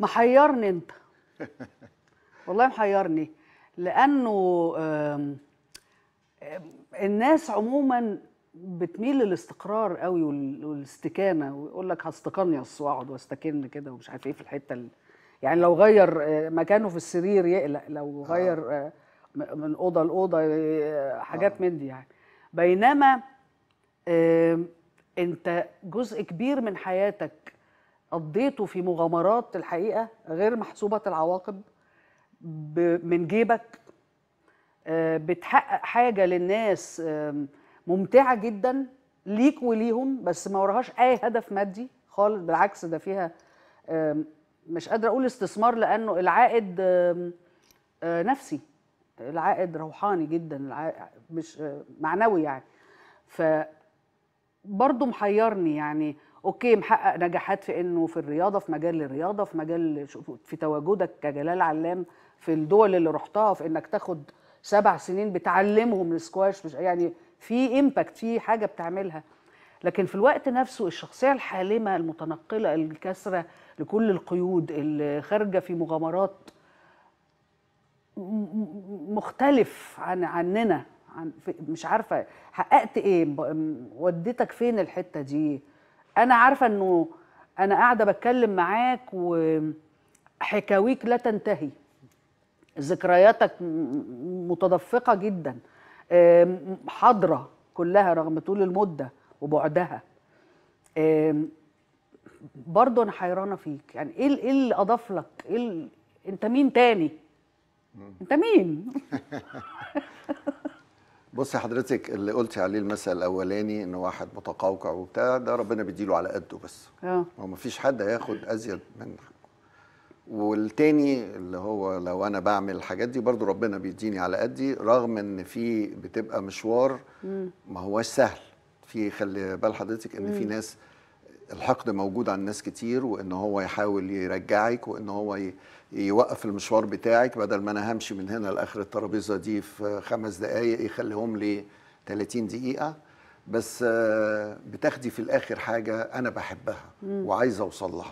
محيرني انت والله محيرني لانه الناس عموما بتميل للاستقرار قوي والاستكانه ويقول لك هستقن يا واقعد واستكن كده ومش عارف ايه في الحته اللي يعني لو غير آه، مكانه في السرير يقلق لو غير آه. آه، من اوضه لاوضه حاجات من دي يعني بينما انت جزء كبير من حياتك قضيته في مغامرات الحقيقه غير محسوبه العواقب من جيبك آه، بتحقق حاجه للناس ممتعه جدا ليك وليهم بس ما وراهاش اي هدف مادي خالص بالعكس ده فيها مش قادره اقول استثمار لانه العائد آه، نفسي العائد روحاني جدا مش آه، معنوي يعني ف برضه محيرني يعني اوكي محقق نجاحات في انه في الرياضه في مجال الرياضه في مجال في تواجدك كجلال علام في الدول اللي رحتها في انك تاخد سبع سنين بتعلمهم السكواش مش يعني في امباكت في حاجه بتعملها لكن في الوقت نفسه الشخصيه الحالمه المتنقله الكسره لكل القيود اللي خارجه في مغامرات مختلف عن عننا عن مش عارفه حققت ايه وديتك فين الحته دي انا عارفه انه انا قاعده بتكلم معاك وحكاويك لا تنتهي ذكرياتك متدفقه جدا حاضره كلها رغم طول المده وبعدها برضه انا حيرانه فيك يعني ايه ايه اللي اضاف لك ايه انت مين تاني انت مين بصي حضرتك اللي قلتي عليه المثل الاولاني ان واحد متقوقع وبتاع ده ربنا بيديله على قده بس اه هو مفيش حد هياخد ازيد من والتاني اللي هو لو انا بعمل الحاجات دي برضو ربنا بيديني على قدي رغم ان في بتبقى مشوار ما هواش سهل في خلي بال حضرتك ان في ناس الحقد موجود عن ناس كتير وان هو يحاول يرجعك وان هو يوقف المشوار بتاعك بدل ما انا همشي من هنا لاخر الترابيزه دي في خمس دقائق يخليهم لي 30 دقيقه بس بتاخدي في الاخر حاجه انا بحبها وعايزه اوصل لها